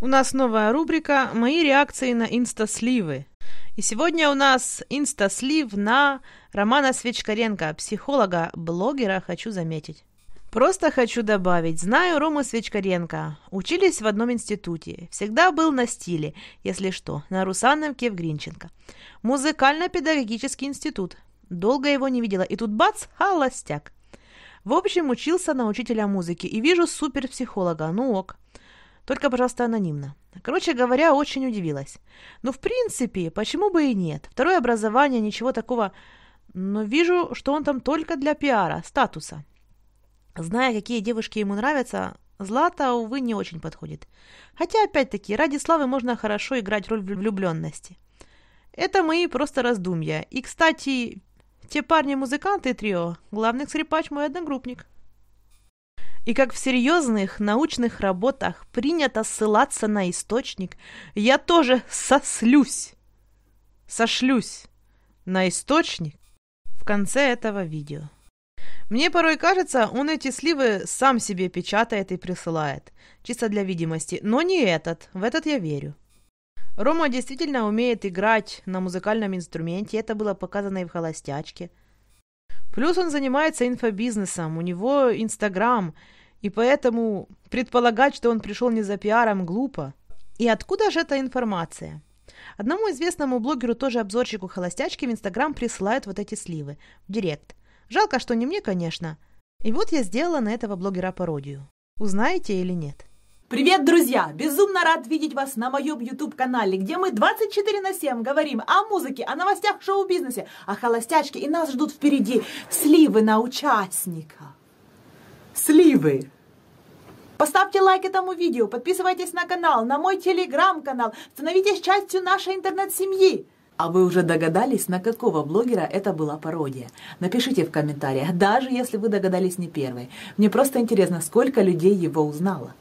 У нас новая рубрика «Мои реакции на инстасливы». И сегодня у нас инстаслив на Романа Свечкаренко, психолога, блогера, хочу заметить. Просто хочу добавить, знаю Рома Свечкаренко, учились в одном институте, всегда был на стиле, если что, на Русановке в Гринченко. Музыкально-педагогический институт, долго его не видела, и тут бац, холостяк. В общем, учился на учителя музыки и вижу суперпсихолога, ну ок. Только, пожалуйста, анонимно. Короче говоря, очень удивилась. Ну, в принципе, почему бы и нет? Второе образование, ничего такого. Но вижу, что он там только для пиара, статуса. Зная, какие девушки ему нравятся, Злата, увы, не очень подходит. Хотя, опять-таки, ради славы можно хорошо играть роль влюбленности. Это мои просто раздумья. И, кстати, те парни-музыканты трио, главный скрипач мой одногруппник. И как в серьезных научных работах принято ссылаться на источник, я тоже сослюсь, сошлюсь на источник в конце этого видео. Мне порой кажется, он эти сливы сам себе печатает и присылает, чисто для видимости, но не этот, в этот я верю. Рома действительно умеет играть на музыкальном инструменте, это было показано и в «Холостячке», Плюс он занимается инфобизнесом, у него Инстаграм, и поэтому предполагать, что он пришел не за пиаром, глупо. И откуда же эта информация? Одному известному блогеру, тоже обзорщику холостячки, в Инстаграм присылают вот эти сливы. В директ. Жалко, что не мне, конечно. И вот я сделала на этого блогера пародию. Узнаете или нет? Привет, друзья! Безумно рад видеть вас на моем YouTube-канале, где мы 24 на 7 говорим о музыке, о новостях шоу-бизнесе, о холостячке, и нас ждут впереди сливы на участника. Сливы! Поставьте лайк этому видео, подписывайтесь на канал, на мой телеграм-канал, становитесь частью нашей интернет-семьи. А вы уже догадались, на какого блогера это была пародия? Напишите в комментариях, даже если вы догадались не первой. Мне просто интересно, сколько людей его узнало.